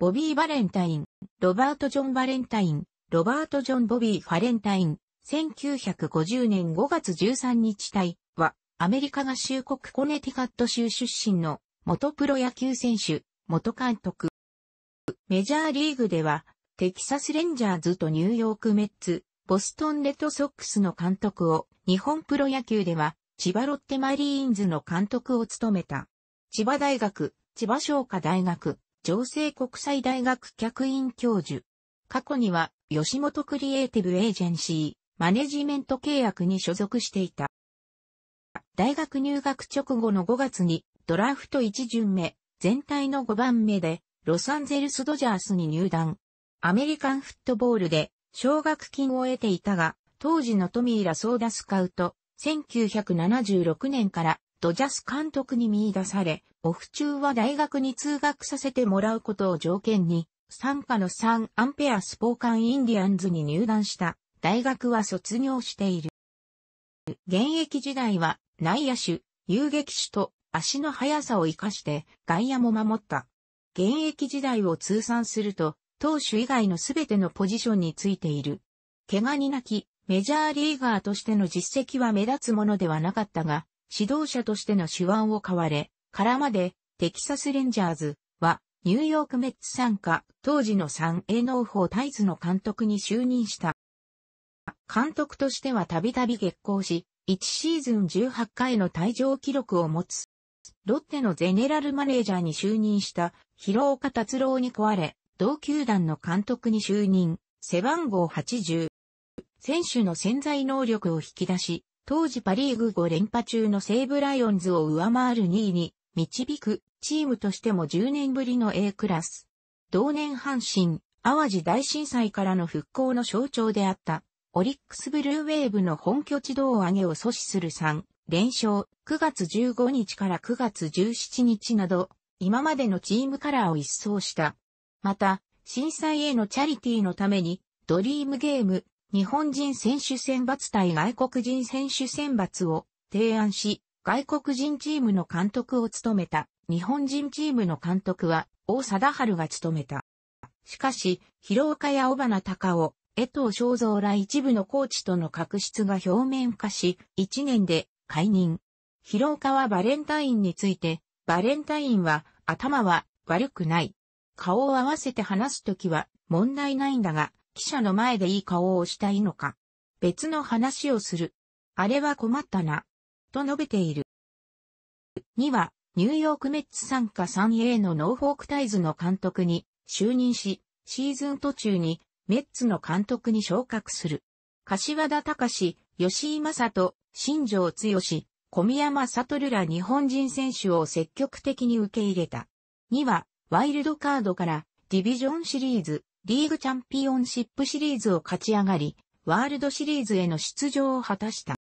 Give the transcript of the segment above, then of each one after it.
ボビー・バレンタイン、ロバート・ジョン・バレンタイン、ロバート・ジョン・ボビー・ファレンタイン、1950年5月13日隊は、アメリカ合衆国コネティカット州出身の元プロ野球選手、元監督。メジャーリーグでは、テキサス・レンジャーズとニューヨーク・メッツ、ボストン・レッドソックスの監督を、日本プロ野球では、千葉ロッテマリーンズの監督を務めた。千葉大学、千葉商科大学、情勢国際大学客員教授。過去には、吉本クリエイティブエージェンシー、マネジメント契約に所属していた。大学入学直後の5月に、ドラフト1巡目、全体の5番目で、ロサンゼルスドジャースに入団。アメリカンフットボールで、奨学金を得ていたが、当時のトミーラソーダスカウト、1976年からドジャス監督に見出され、オフ中は大学に通学させてもらうことを条件に、参加の3アンペアスポーカンインディアンズに入団した大学は卒業している。現役時代は内野手、遊撃手と足の速さを活かして外野も守った。現役時代を通算すると、投手以外のすべてのポジションについている。怪我に泣き、メジャーリーガーとしての実績は目立つものではなかったが、指導者としての手腕を買われ、からまで、テキサスレンジャーズは、ニューヨークメッツ参加、当時の 3A 農法タイズの監督に就任した。監督としてはたびたび月光し、1シーズン18回の退場記録を持つ。ロッテのゼネラルマネージャーに就任した広岡達郎に壊れ、同球団の監督に就任、背番号80。選手の潜在能力を引き出し、当時パリーグ5連覇中の西武ライオンズを上回る2位に導くチームとしても10年ぶりの A クラス。同年阪神、淡路大震災からの復興の象徴であった、オリックスブルーウェーブの本拠地胴上げを阻止する3連勝、9月15日から9月17日など、今までのチームカラーを一掃した。また、震災へのチャリティーのために、ドリームゲーム、日本人選手選抜対外国人選手選抜を提案し、外国人チームの監督を務めた。日本人チームの監督は、大貞治が務めた。しかし、広岡や小花隆夫、江藤正造ら一部のコーチとの確執が表面化し、1年で解任。広岡はバレンタインについて、バレンタインは頭は悪くない。顔を合わせて話すときは問題ないんだが、記者の前でいい顔をしたいのか。別の話をする。あれは困ったな。と述べている。2は、ニューヨークメッツ参加 3A のノーフォークタイズの監督に就任し、シーズン途中にメッツの監督に昇格する。柏田隆、吉井正人、新庄剛志、小宮山悟ら日本人選手を積極的に受け入れた。2は、ワイルドカードからディビジョンシリーズリーグチャンピオンシップシリーズを勝ち上がり、ワールドシリーズへの出場を果たした。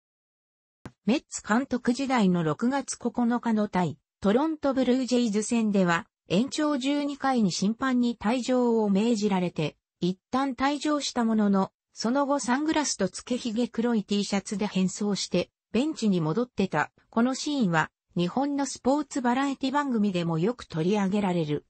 メッツ監督時代の6月9日の対、トロントブルージェイズ戦では、延長12回に審判に退場を命じられて、一旦退場したものの、その後サングラスと付けひげ黒い T シャツで変装して、ベンチに戻ってた。このシーンは、日本のスポーツバラエティ番組でもよく取り上げられる。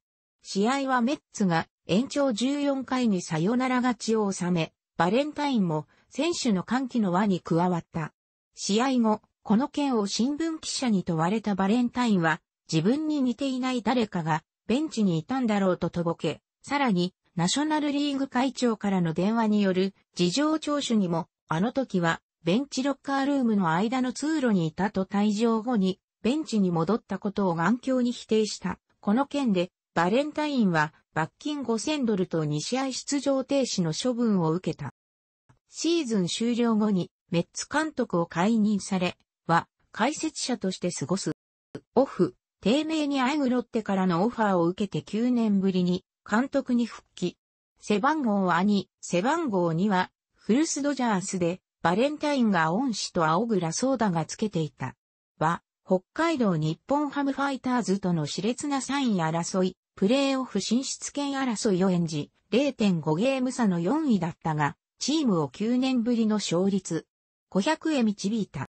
試合はメッツが延長14回にサヨナラ勝ちを収め、バレンタインも選手の歓喜の輪に加わった。試合後、この件を新聞記者に問われたバレンタインは、自分に似ていない誰かがベンチにいたんだろうととぼけ、さらに、ナショナルリーグ会長からの電話による事情聴取にも、あの時はベンチロッカールームの間の通路にいたと退場後に、ベンチに戻ったことを眼鏡に否定した。この件でバレンタインは罰金5000ドルと2試合出場停止の処分を受けた。シーズン終了後にメッツ監督を解任され、は解説者として過ごす。オフ、低迷にあえぐロッテからのオファーを受けて9年ぶりに監督に復帰。背番号は2、背番号2はフルスドジャースでバレンタインが恩師と青倉ソーがつけていた。は、北海道日本ハムファイターズとの熾烈なサイン争い、プレーオフ進出権争いを演じ、0.5ゲーム差の4位だったが、チームを9年ぶりの勝率、500へ導いた。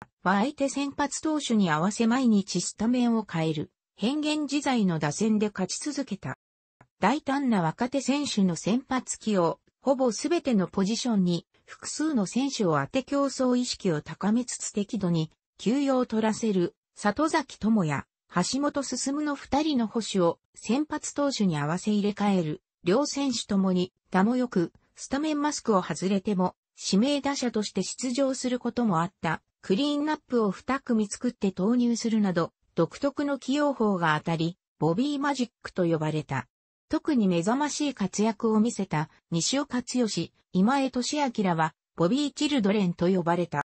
は相手先発投手に合わせ毎日スタメンを変える、変幻自在の打線で勝ち続けた。大胆な若手選手の先発起用、ほぼすべてのポジションに複数の選手を当て競争意識を高めつつ適度に休養を取らせる里崎智也、橋本進の二人の保守を先発投手に合わせ入れ替える、両選手ともに、他もよく、スタメンマスクを外れても、指名打者として出場することもあった、クリーンナップを二組作って投入するなど、独特の起用法が当たり、ボビーマジックと呼ばれた。特に目覚ましい活躍を見せた西尾克義、今江俊明は、ボビー・チルドレンと呼ばれた。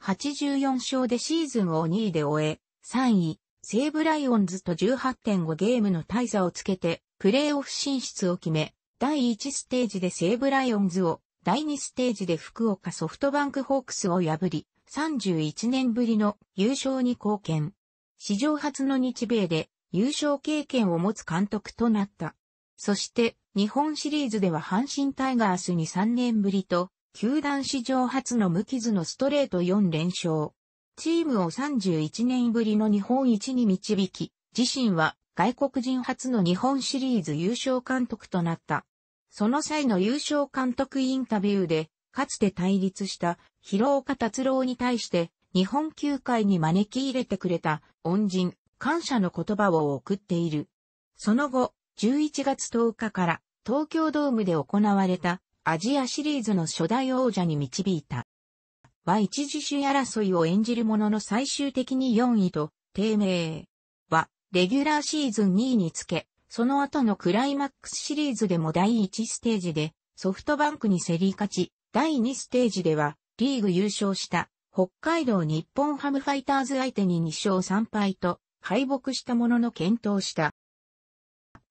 84勝でシーズンを2位で終え、3位、西武ライオンズと18.5ゲームの大差をつけて、プレーオフ進出を決め、第1ステージで西武ライオンズを、第2ステージで福岡ソフトバンクホークスを破り、31年ぶりの優勝に貢献。史上初の日米で優勝経験を持つ監督となった。そして、日本シリーズでは阪神タイガースに3年ぶりと、球団史上初の無傷のストレート4連勝。チームを31年ぶりの日本一に導き、自身は外国人初の日本シリーズ優勝監督となった。その際の優勝監督インタビューで、かつて対立した広岡達郎に対して、日本球界に招き入れてくれた恩人、感謝の言葉を送っている。その後、11月10日から東京ドームで行われたアジアシリーズの初代王者に導いた。は一次首位争いを演じるものの最終的に4位と低迷。は、レギュラーシーズン2位につけ、その後のクライマックスシリーズでも第1ステージでソフトバンクに競り勝ち、第2ステージではリーグ優勝した北海道日本ハムファイターズ相手に2勝3敗と敗北したものの検討した。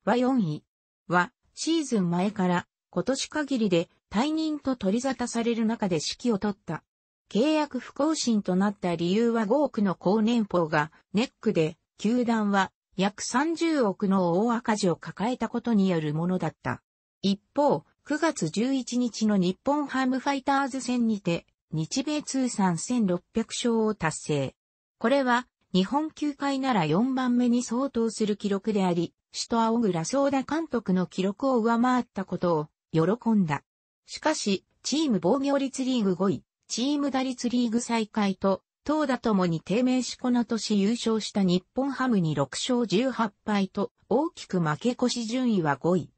は4位。は、シーズン前から今年限りで退任と取り沙汰される中で指揮を取った契約不更新となった理由は5億の高年俸がネックで、球団は約30億の大赤字を抱えたことによるものだった。一方、9月11日の日本ハムファイターズ戦にて、日米通算1600勝を達成。これは、日本球界なら4番目に相当する記録であり、首都青倉総田監督の記録を上回ったことを喜んだ。しかし、チーム防御率リーグ5位、チーム打率リーグ再開と、投打ともに低迷しこの年優勝した日本ハムに6勝18敗と大きく負け越し順位は5位。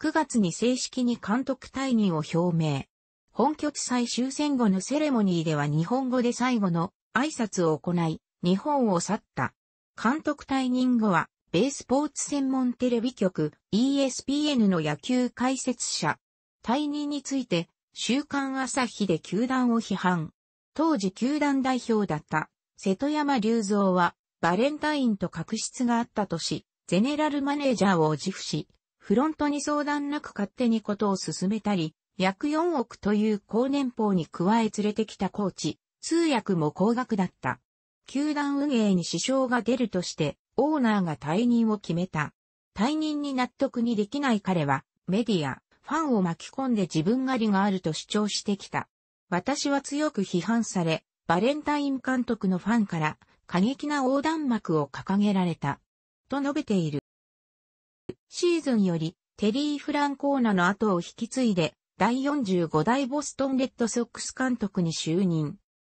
9月に正式に監督退任を表明。本拠地最終戦後のセレモニーでは日本語で最後の挨拶を行い、日本を去った。監督退任後は、米スポーツ専門テレビ局 ESPN の野球解説者。退任について週刊朝日で球団を批判。当時球団代表だった瀬戸山隆三はバレンタインと確執があったとし、ゼネラルマネージャーを自負し、フロントに相談なく勝手にことを進めたり、約4億という高年俸に加え連れてきたコーチ、通訳も高額だった。球団運営に支障が出るとして、オーナーが退任を決めた。退任に納得にできない彼は、メディア、ファンを巻き込んで自分狩りがあると主張してきた。私は強く批判され、バレンタイン監督のファンから過激な横断幕を掲げられた。と述べている。シーズンよりテリー・フランコーナの後を引き継いで第45代ボストンレッドソックス監督に就任。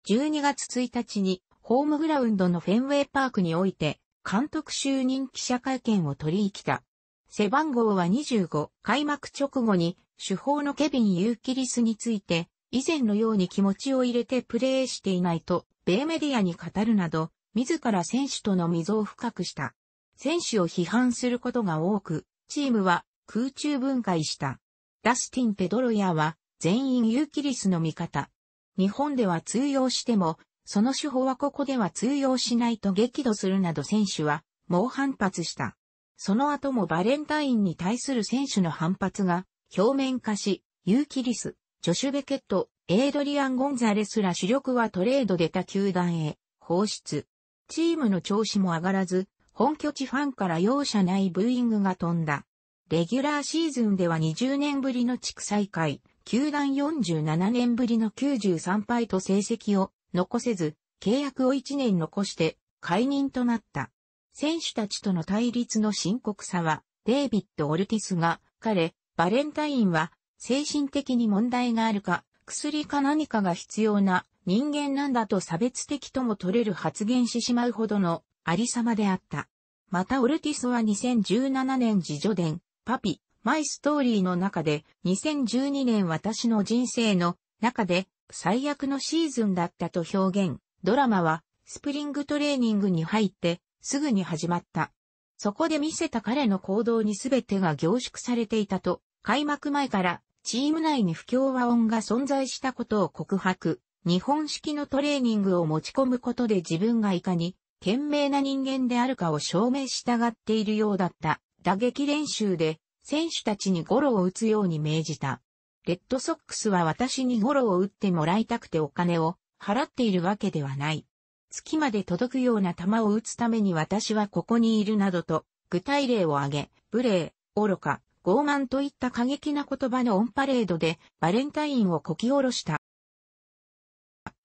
12月1日にホームグラウンドのフェンウェイパークにおいて監督就任記者会見を取り行きた。背番号は25。開幕直後に、主砲のケビン・ユーキリスについて、以前のように気持ちを入れてプレーしていないと、米メディアに語るなど、自ら選手との溝を深くした。選手を批判することが多く、チームは空中分解した。ダスティン・ペドロヤは全員ユーキリスの味方。日本では通用しても、その手法はここでは通用しないと激怒するなど選手は猛反発した。その後もバレンタインに対する選手の反発が表面化し、ユーキリス、ジョシュ・ベケット、エイドリアン・ゴンザレスら主力はトレード出た球団へ放出。チームの調子も上がらず、本拠地ファンから容赦ないブーイングが飛んだ。レギュラーシーズンでは20年ぶりの地区再開、球団47年ぶりの93敗と成績を残せず、契約を1年残して解任となった。選手たちとの対立の深刻さは、デイビッド・オルティスが、彼、バレンタインは、精神的に問題があるか、薬か何かが必要な人間なんだと差別的とも取れる発言してしまうほどのありさまであった。またオルティスは2017年自助伝、パピ、マイストーリーの中で、2012年私の人生の中で最悪のシーズンだったと表現。ドラマは、スプリングトレーニングに入って、すぐに始まった。そこで見せた彼の行動に全てが凝縮されていたと、開幕前からチーム内に不協和音が存在したことを告白、日本式のトレーニングを持ち込むことで自分がいかに、賢明な人間であるかを証明したがっているようだった。打撃練習で、選手たちにゴロを打つように命じた。レッドソックスは私にゴロを打ってもらいたくてお金を払っているわけではない。月まで届くような弾を打つために私はここにいるなどと、具体例を挙げ、無礼、愚か、傲慢といった過激な言葉のオンパレードで、バレンタインをこき下ろした。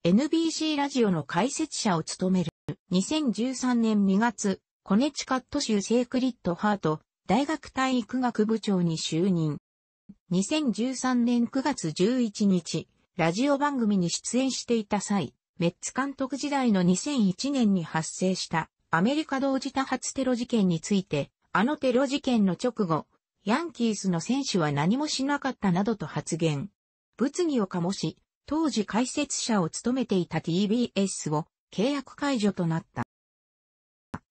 NBC ラジオの解説者を務める、2013年2月、コネチカット州セークリッドハート、大学体育学部長に就任。2013年9月11日、ラジオ番組に出演していた際、メッツ監督時代の2001年に発生したアメリカ同時多発テロ事件について、あのテロ事件の直後、ヤンキースの選手は何もしなかったなどと発言。物議を醸し、当時解説者を務めていた TBS を契約解除となった。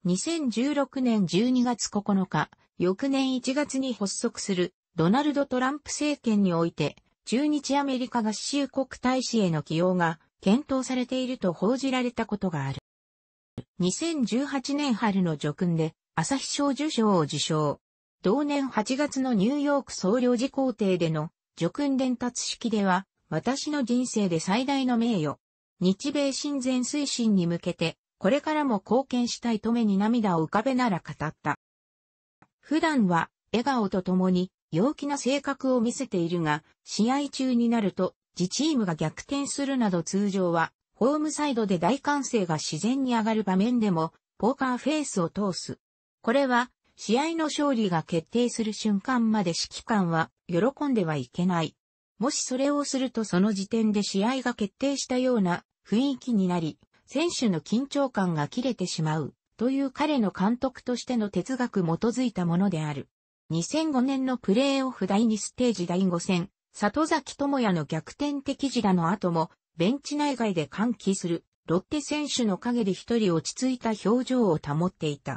2016年12月9日、翌年1月に発足するドナルド・トランプ政権において、中日アメリカ合衆国大使への起用が検討されていると報じられたことがある。2018年春の叙勲で、朝日賞受賞を受賞。同年8月のニューヨーク総領事公邸での叙勲伝達式では、私の人生で最大の名誉。日米親善推進に向けて、これからも貢献したいと目に涙を浮かべなら語った。普段は、笑顔とともに、陽気な性格を見せているが、試合中になると、自チームが逆転するなど通常は、ホームサイドで大歓声が自然に上がる場面でも、ポーカーフェイスを通す。これは、試合の勝利が決定する瞬間まで指揮官は喜んではいけない。もしそれをするとその時点で試合が決定したような雰囲気になり、選手の緊張感が切れてしまうという彼の監督としての哲学基づいたものである。2005年のプレーオフ第2ステージ第5戦、里崎智也の逆転的時打の後も、ベンチ内外で歓喜する、ロッテ選手の陰で一人落ち着いた表情を保っていた。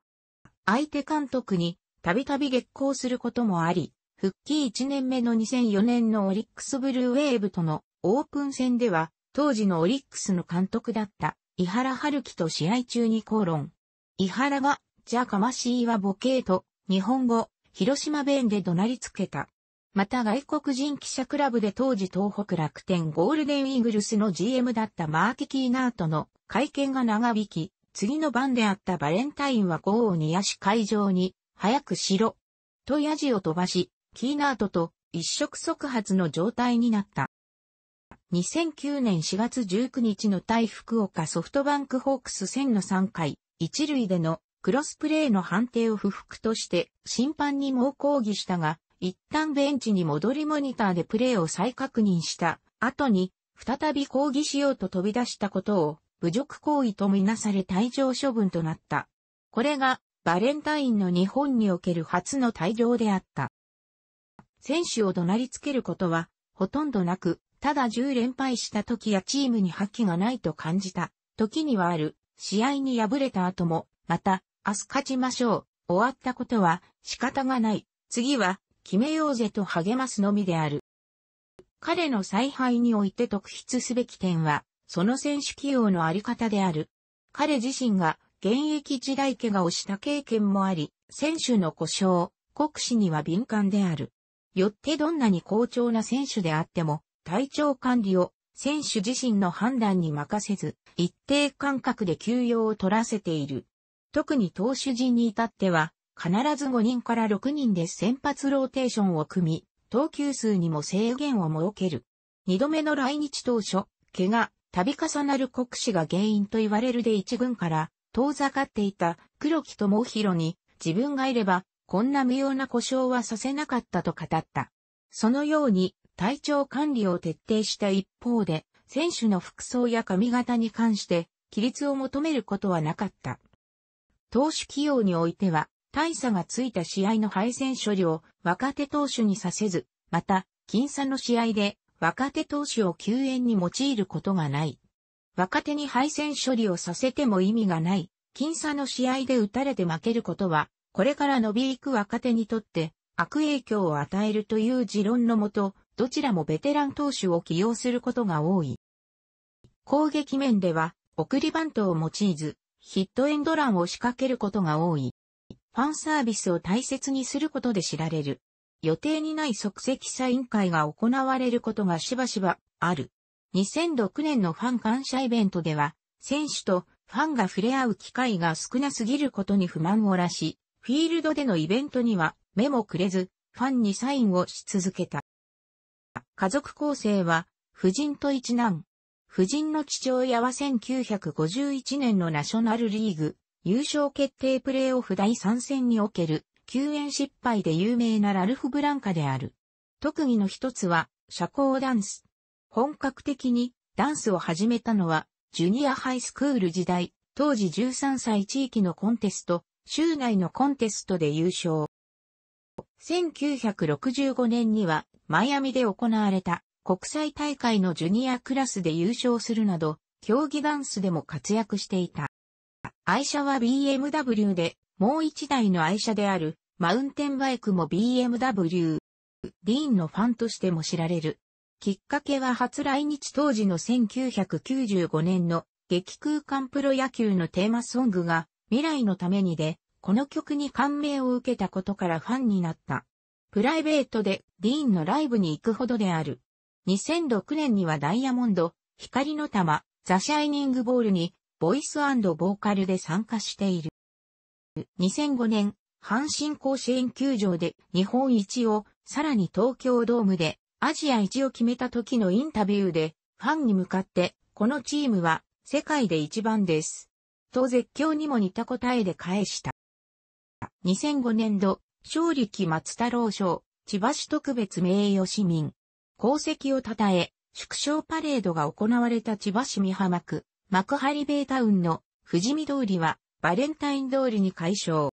相手監督に、たびたび激行することもあり、復帰1年目の2004年のオリックスブルーウェーブとのオープン戦では、当時のオリックスの監督だった、伊原春樹と試合中に口論。伊原が、じゃかましいわボケーと、日本語、広島弁で怒鳴りつけた。また外国人記者クラブで当時東北楽天ゴールデンイーグルスの GM だったマーキキーナートの会見が長引き、次の番であったバレンタインは豪を煮やし会場に、早くしろ、とヤジを飛ばし、キーナートと一触即発の状態になった。2009年4月19日の対福岡ソフトバンクホークス戦の3回、一塁でのクロスプレーの判定を不服として審判に猛抗議したが、一旦ベンチに戻りモニターでプレーを再確認した後に、再び抗議しようと飛び出したことを、侮辱行為とみなされ退場処分となった。これが、バレンタインの日本における初の退場であった。選手を怒鳴りつけることは、ほとんどなく、ただ10連敗した時やチームに覇気がないと感じた、時にはある、試合に敗れた後も、また、明日勝ちましょう、終わったことは仕方がない、次は決めようぜと励ますのみである。彼の采配において特筆すべき点は、その選手起用のあり方である。彼自身が現役時代怪我をした経験もあり、選手の故障、国士には敏感である。よってどんなに好調な選手であっても、体調管理を選手自身の判断に任せず、一定間隔で休養を取らせている。特に投手陣に至っては、必ず5人から6人で先発ローテーションを組み、投球数にも制限を設ける。2度目の来日当初、怪我、度重なる国士が原因と言われるで一軍から遠ざかっていた黒木智弘に自分がいればこんな無用な故障はさせなかったと語った。そのように体調管理を徹底した一方で選手の服装や髪型に関して規律を求めることはなかった。投手起用においては大差がついた試合の敗戦処理を若手投手にさせず、また、僅差の試合で若手投手を救援に用いることがない。若手に敗戦処理をさせても意味がない。僅差の試合で打たれて負けることは、これから伸びいく若手にとって悪影響を与えるという持論のもと、どちらもベテラン投手を起用することが多い。攻撃面では、送りバントを用いず、ヒットエンドランを仕掛けることが多い。ファンサービスを大切にすることで知られる。予定にない即席サイン会が行われることがしばしばある。2006年のファン感謝イベントでは、選手とファンが触れ合う機会が少なすぎることに不満をらし、フィールドでのイベントには目もくれず、ファンにサインをし続けた。家族構成は、夫人と一男。夫人の父親は1951年のナショナルリーグ、優勝決定プレーオフ第3戦における救援失敗で有名なラルフ・ブランカである。特技の一つは社交ダンス。本格的にダンスを始めたのはジュニアハイスクール時代、当時13歳地域のコンテスト、州内のコンテストで優勝。1965年にはマイアミで行われた国際大会のジュニアクラスで優勝するなど、競技ダンスでも活躍していた。愛車は BMW で、もう一台の愛車である、マウンテンバイクも BMW。ディーンのファンとしても知られる。きっかけは初来日当時の1995年の激空間プロ野球のテーマソングが未来のためにで、この曲に感銘を受けたことからファンになった。プライベートでディーンのライブに行くほどである。2006年にはダイヤモンド、光の玉、ザ・シャイニングボールにボイスボーカルで参加している。2005年、阪神甲子園球場で日本一を、さらに東京ドームでアジア一を決めた時のインタビューで、ファンに向かって、このチームは世界で一番です。と絶叫にも似た答えで返した。2005年度、勝力松太郎賞、千葉市特別名誉市民。功績を称え、縮小パレードが行われた千葉市美浜区、幕張ベイタウンの富士見通りはバレンタイン通りに解消。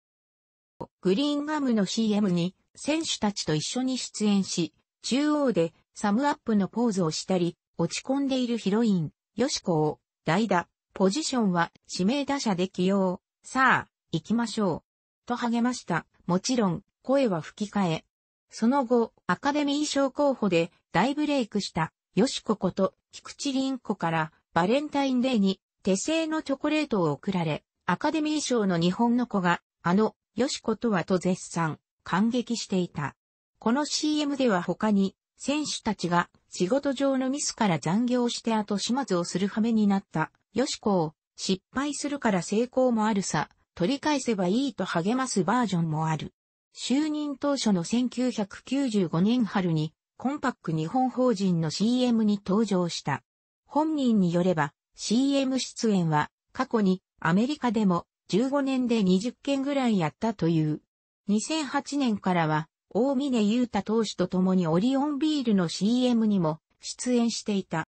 グリーンガムの CM に選手たちと一緒に出演し、中央でサムアップのポーズをしたり、落ち込んでいるヒロイン、ヨシコを代打、ポジションは指名打者で起用。さあ、行きましょう。と励ました。もちろん、声は吹き替え。その後、アカデミー賞候補で大ブレイクした、ヨシコこと、菊池凛子から、バレンタインデーに手製のチョコレートを贈られ、アカデミー賞の日本の子が、あの、よしことはと絶賛、感激していた。この CM では他に、選手たちが仕事上のミスから残業して後始末をする羽目になった、よしこを、失敗するから成功もあるさ、取り返せばいいと励ますバージョンもある。就任当初の1995年春に、コンパック日本法人の CM に登場した。本人によれば、CM 出演は過去にアメリカでも15年で20件ぐらいやったという。2008年からは大峰優太投手と共にオリオンビールの CM にも出演していた。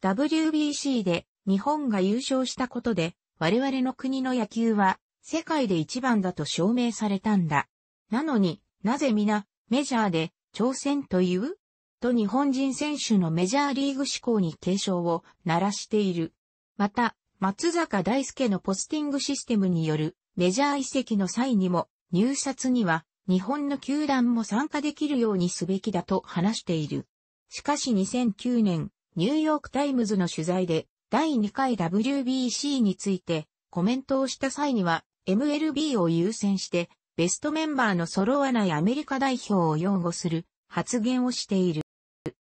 WBC で日本が優勝したことで我々の国の野球は世界で一番だと証明されたんだ。なのになぜ皆メジャーで挑戦というと日本人選手のメジャーリーグ志向に警鐘を鳴らしている。また、松坂大輔のポスティングシステムによるメジャー移籍の際にも入札には日本の球団も参加できるようにすべきだと話している。しかし2009年、ニューヨークタイムズの取材で第2回 WBC についてコメントをした際には MLB を優先してベストメンバーの揃わないアメリカ代表を擁護する発言をしている。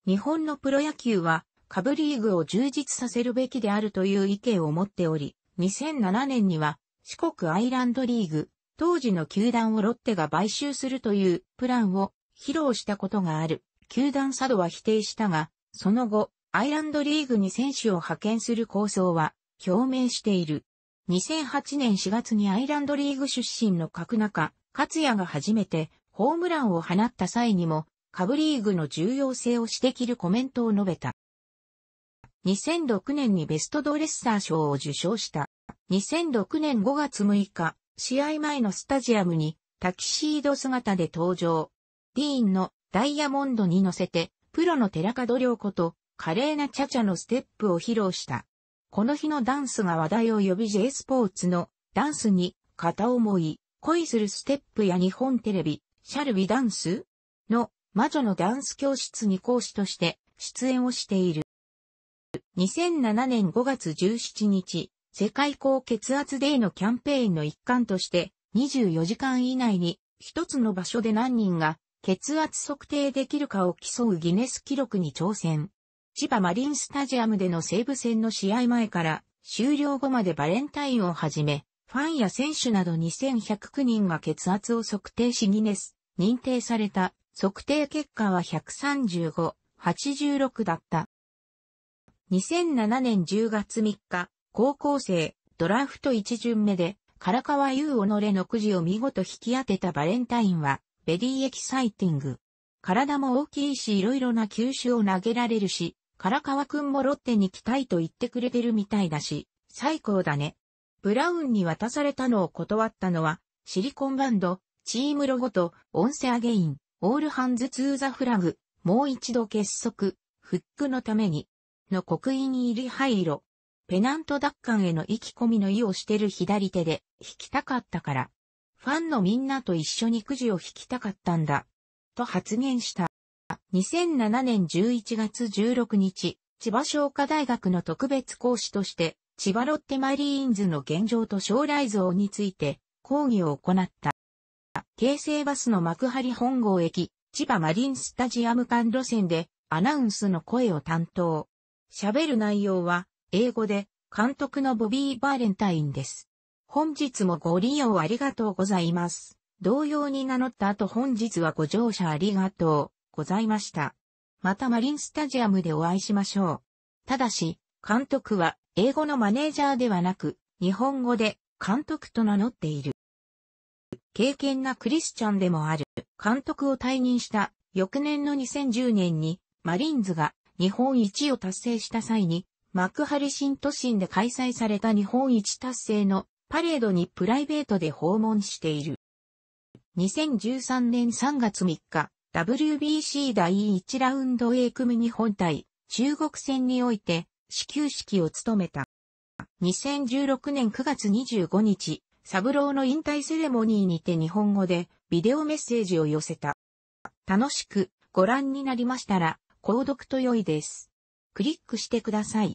日本のプロ野球は、下部リーグを充実させるべきであるという意見を持っており、2007年には、四国アイランドリーグ、当時の球団をロッテが買収するというプランを披露したことがある。球団佐渡は否定したが、その後、アイランドリーグに選手を派遣する構想は表明している。2008年4月にアイランドリーグ出身の角中、勝也が初めてホームランを放った際にも下部リーグの重要性を指摘るコメントを述べた。2006年にベストドレッサー賞を受賞した。2006年5月6日、試合前のスタジアムにタキシード姿で登場。ディーンのダイヤモンドに乗せて、プロの寺門良子と華麗なチャチャのステップを披露した。この日のダンスが話題を呼び J スポーツのダンスに片思い、恋するステップや日本テレビ、シャルビダンスの魔女のダンス教室に講師として出演をしている。2007年5月17日、世界高血圧デーのキャンペーンの一環として、24時間以内に一つの場所で何人が血圧測定できるかを競うギネス記録に挑戦。千葉マリンスタジアムでの西武戦の試合前から終了後までバレンタインをはじめ、ファンや選手など2109人が血圧を測定しギネス認定された測定結果は135、86だった。2007年10月3日、高校生、ドラフト1巡目で、唐川優己のくじを見事引き当てたバレンタインは、ベリーエキサイティング。体も大きいし色々な球種を投げられるし、唐川くんもロッテに来たいと言ってくれてるみたいだし、最高だね。ブラウンに渡されたのを断ったのは、シリコンバンド、チームロゴと、オンセアゲイン。オールハンズ・ツー・ザ・フラグ、もう一度結束、フックのために、の刻印入り灰色。ペナント奪還への意気込みの意をしてる左手で、引きたかったから。ファンのみんなと一緒にくじを引きたかったんだ。と発言した。2007年11月16日、千葉商科大学の特別講師として、千葉ロッテマリーンズの現状と将来像について講義を行った。京成バスの幕張本郷駅、千葉マリンスタジアム間路線でアナウンスの声を担当。喋る内容は英語で監督のボビー・バーレンタインです。本日もご利用ありがとうございます。同様に名乗った後本日はご乗車ありがとうございました。またマリンスタジアムでお会いしましょう。ただし、監督は英語のマネージャーではなく、日本語で監督と名乗っている。敬虔なクリスチャンでもある、監督を退任した翌年の2010年に、マリーンズが日本一を達成した際に、幕張新都心で開催された日本一達成のパレードにプライベートで訪問している。2013年3月3日、WBC 第1ラウンド A 組日本対中国戦において始球式を務めた。2016年9月25日、サブローの引退セレモニーにて日本語でビデオメッセージを寄せた。楽しくご覧になりましたら、購読と良いです。クリックしてください。